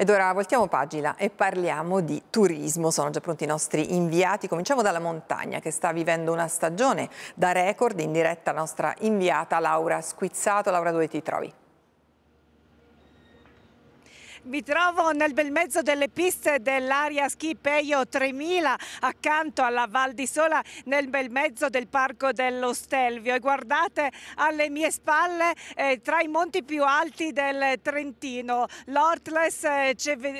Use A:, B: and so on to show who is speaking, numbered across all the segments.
A: Ed ora voltiamo pagina e parliamo di turismo. Sono già pronti i nostri inviati. Cominciamo dalla montagna che sta vivendo una stagione da record in diretta la nostra inviata Laura Squizzato. Laura, dove ti trovi?
B: Mi trovo nel bel mezzo delle piste dell'area ski Peio 3000 accanto alla Val di Sola nel bel mezzo del parco dello Stelvio e guardate alle mie spalle eh, tra i monti più alti del Trentino, l'Ortles eh,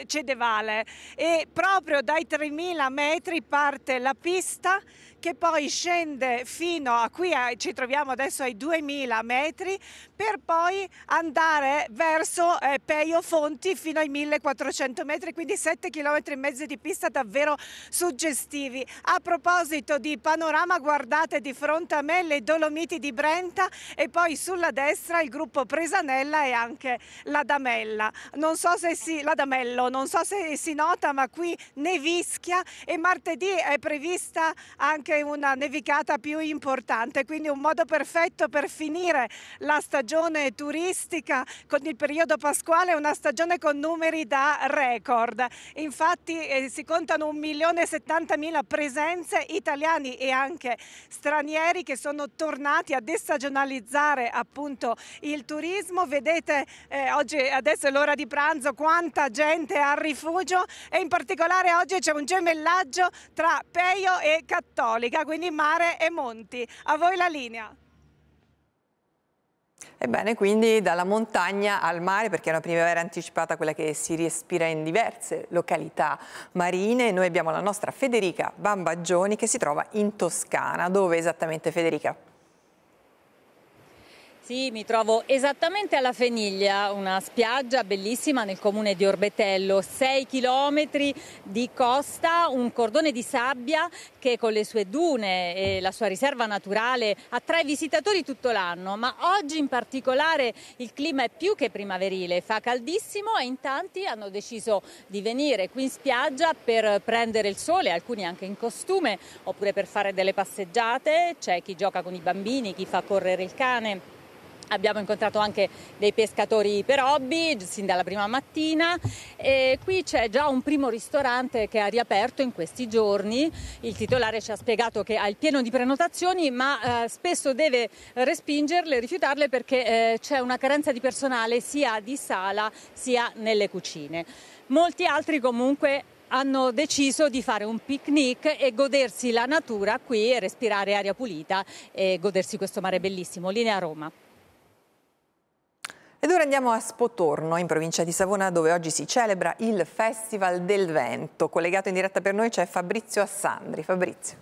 B: Cedevale e proprio dai 3000 metri parte la pista che poi scende fino a qui, eh, ci troviamo adesso ai 2000 metri, per poi andare verso eh, Peio Fonti fino ai 1400 metri, quindi 7 km e mezzo di pista davvero suggestivi. A proposito di panorama, guardate di fronte a me le Dolomiti di Brenta e poi sulla destra il gruppo Presanella e anche la Damella. Non so se si, la Damello, non so se si nota, ma qui nevischia e martedì è prevista anche anche una nevicata più importante, quindi un modo perfetto per finire la stagione turistica con il periodo pasquale, una stagione con numeri da record. Infatti eh, si contano 1.070.000 presenze italiani e anche stranieri che sono tornati a destagionalizzare appunto il turismo. Vedete eh, oggi adesso è l'ora di pranzo quanta gente ha rifugio e in particolare oggi c'è un gemellaggio tra Peio e Cattolica idraulica, quindi mare e monti. A voi la linea.
A: Ebbene, quindi dalla montagna al mare, perché è una primavera anticipata quella che si respira in diverse località marine. Noi abbiamo la nostra Federica Bambagioni che si trova in Toscana. Dove esattamente Federica?
C: Sì, mi trovo esattamente alla Feniglia, una spiaggia bellissima nel comune di Orbetello, 6 chilometri di costa, un cordone di sabbia che con le sue dune e la sua riserva naturale attrae visitatori tutto l'anno, ma oggi in particolare il clima è più che primaverile, fa caldissimo e in tanti hanno deciso di venire qui in spiaggia per prendere il sole, alcuni anche in costume, oppure per fare delle passeggiate, c'è chi gioca con i bambini, chi fa correre il cane. Abbiamo incontrato anche dei pescatori per hobby sin dalla prima mattina e qui c'è già un primo ristorante che ha riaperto in questi giorni. Il titolare ci ha spiegato che ha il pieno di prenotazioni ma eh, spesso deve respingerle, rifiutarle perché eh, c'è una carenza di personale sia di sala sia nelle cucine. Molti altri comunque hanno deciso di fare un picnic e godersi la natura qui, respirare aria pulita e godersi questo mare bellissimo. Linea Roma.
A: Ora andiamo a Spotorno, in provincia di Savona, dove oggi si celebra il Festival del Vento. Collegato in diretta per noi c'è Fabrizio Assandri.
D: Fabrizio.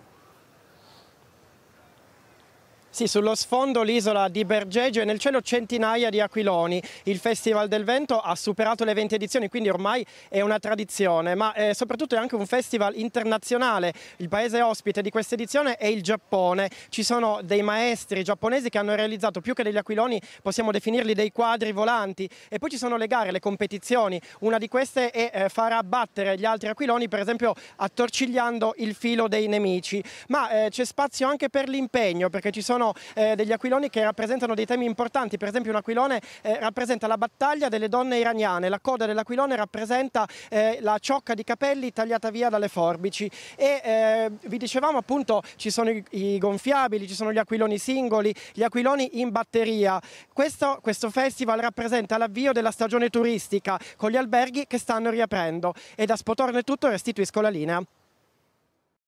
D: Sì, sullo sfondo l'isola di Bergegio e nel cielo centinaia di aquiloni. Il Festival del Vento ha superato le 20 edizioni, quindi ormai è una tradizione, ma eh, soprattutto è anche un festival internazionale. Il paese ospite di questa edizione è il Giappone. Ci sono dei maestri giapponesi che hanno realizzato più che degli aquiloni, possiamo definirli dei quadri volanti. E poi ci sono le gare, le competizioni. Una di queste è eh, far abbattere gli altri aquiloni, per esempio attorcigliando il filo dei nemici. Ma eh, c'è spazio anche per l'impegno, perché ci sono sono eh, degli aquiloni che rappresentano dei temi importanti, per esempio un aquilone eh, rappresenta la battaglia delle donne iraniane, la coda dell'aquilone rappresenta eh, la ciocca di capelli tagliata via dalle forbici e eh, vi dicevamo appunto ci sono i, i, gonfiabili, ci sono gli aquiloni singoli, gli aquiloni in batteria. Questo, questo festival rappresenta l'avvio della stagione turistica con gli alberghi che stanno riaprendo e da Spotorno è tutto restituisco la linea.